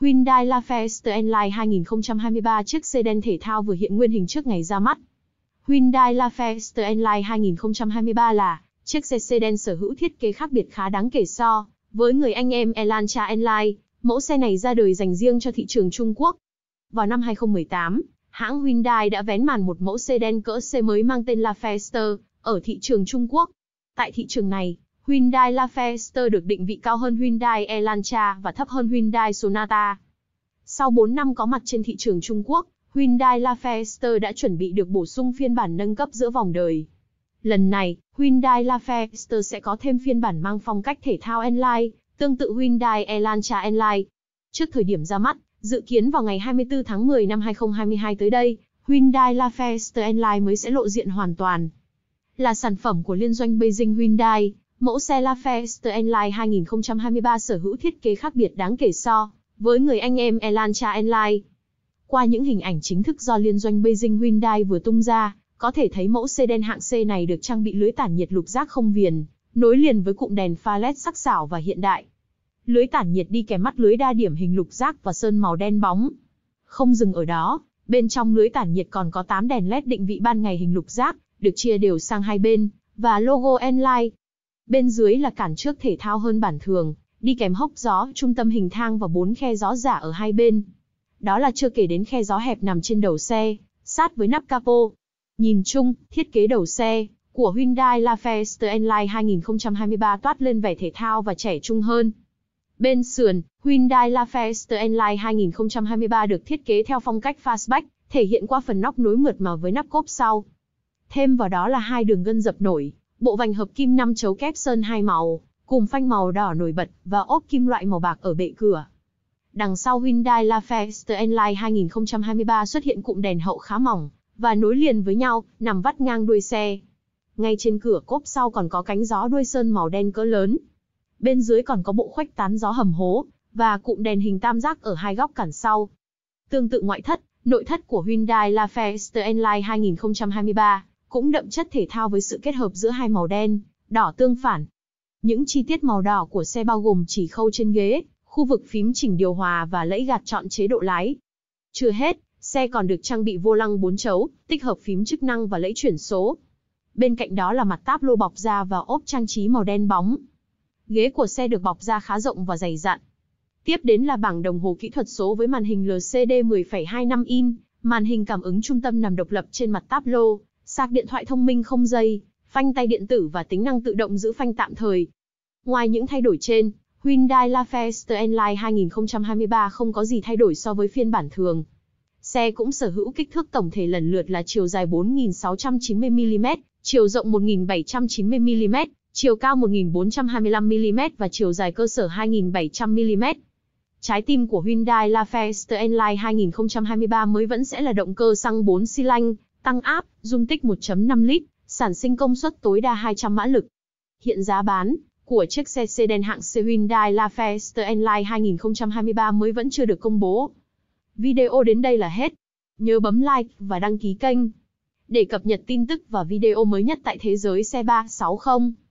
Hyundai La Fiesta line 2023 chiếc sedan thể thao vừa hiện nguyên hình trước ngày ra mắt. Hyundai La Fiesta line 2023 là chiếc xe sedan sở hữu thiết kế khác biệt khá đáng kể so với người anh em Elantra N-Line. Mẫu xe này ra đời dành riêng cho thị trường Trung Quốc. Vào năm 2018, hãng Hyundai đã vén màn một mẫu sedan cỡ C mới mang tên La ở thị trường Trung Quốc. Tại thị trường này, Hyundai LaFerster được định vị cao hơn Hyundai Elantra và thấp hơn Hyundai Sonata. Sau 4 năm có mặt trên thị trường Trung Quốc, Hyundai LaFerster đã chuẩn bị được bổ sung phiên bản nâng cấp giữa vòng đời. Lần này, Hyundai LaFerster sẽ có thêm phiên bản mang phong cách thể thao Enline, tương tự Hyundai Elantra Enline. Trước thời điểm ra mắt, dự kiến vào ngày 24 tháng 10 năm 2022 tới đây, Hyundai LaFerster Enline mới sẽ lộ diện hoàn toàn. Là sản phẩm của liên doanh Beijing Hyundai, Mẫu xe Lafayette Airline 2023 sở hữu thiết kế khác biệt đáng kể so với người anh em Elantra Airline. Qua những hình ảnh chính thức do liên doanh Beijing Hyundai vừa tung ra, có thể thấy mẫu xe đen hạng C này được trang bị lưới tản nhiệt lục giác không viền, nối liền với cụm đèn pha LED sắc sảo và hiện đại. Lưới tản nhiệt đi kèm mắt lưới đa điểm hình lục giác và sơn màu đen bóng. Không dừng ở đó, bên trong lưới tản nhiệt còn có 8 đèn LED định vị ban ngày hình lục giác, được chia đều sang hai bên, và logo Enlight bên dưới là cản trước thể thao hơn bản thường, đi kèm hốc gió, trung tâm hình thang và bốn khe gió giả ở hai bên. Đó là chưa kể đến khe gió hẹp nằm trên đầu xe, sát với nắp capo. Nhìn chung, thiết kế đầu xe của Hyundai LaFerster Enline 2023 toát lên vẻ thể thao và trẻ trung hơn. Bên sườn, Hyundai LaFerster Enline 2023 được thiết kế theo phong cách fastback, thể hiện qua phần nóc nối mượt mà với nắp cốp sau. Thêm vào đó là hai đường gân dập nổi, bộ vành hợp kim năm chấu kép sơn hai màu, cùng phanh màu đỏ nổi bật và ốp kim loại màu bạc ở bệ cửa. Đằng sau Hyundai LaFerster Enline 2023 xuất hiện cụm đèn hậu khá mỏng và nối liền với nhau, nằm vắt ngang đuôi xe. Ngay trên cửa cốp sau còn có cánh gió đuôi sơn màu đen cỡ lớn. Bên dưới còn có bộ khuếch tán gió hầm hố và cụm đèn hình tam giác ở hai góc cản sau. Tương tự ngoại thất, nội thất của Hyundai LaFerster Enline 2023 cũng đậm chất thể thao với sự kết hợp giữa hai màu đen, đỏ tương phản. Những chi tiết màu đỏ của xe bao gồm chỉ khâu trên ghế, khu vực phím chỉnh điều hòa và lẫy gạt chọn chế độ lái. Chưa hết, xe còn được trang bị vô lăng 4 chấu, tích hợp phím chức năng và lẫy chuyển số. Bên cạnh đó là mặt táp lô bọc da và ốp trang trí màu đen bóng. Ghế của xe được bọc da khá rộng và dày dặn. Tiếp đến là bảng đồng hồ kỹ thuật số với màn hình LCD 10,25 in, màn hình cảm ứng trung tâm nằm độc lập trên mặt táp lô, sạc điện thoại thông minh không dây, phanh tay điện tử và tính năng tự động giữ phanh tạm thời. Ngoài những thay đổi trên, Hyundai LaFerster Enline 2023 không có gì thay đổi so với phiên bản thường. Xe cũng sở hữu kích thước tổng thể lần lượt là chiều dài 4.690mm, chiều rộng 1.790mm, chiều cao 1.425mm và chiều dài cơ sở 2.700mm. Trái tim của Hyundai LaFerster Enline 2023 mới vẫn sẽ là động cơ xăng 4 xi lanh tăng áp, dung tích 1.5 lít, sản sinh công suất tối đa 200 mã lực. Hiện giá bán của chiếc xe sedan hạng xe Hyundai La Fiesta 2023 mới vẫn chưa được công bố. Video đến đây là hết. Nhớ bấm like và đăng ký kênh để cập nhật tin tức và video mới nhất tại thế giới xe 360.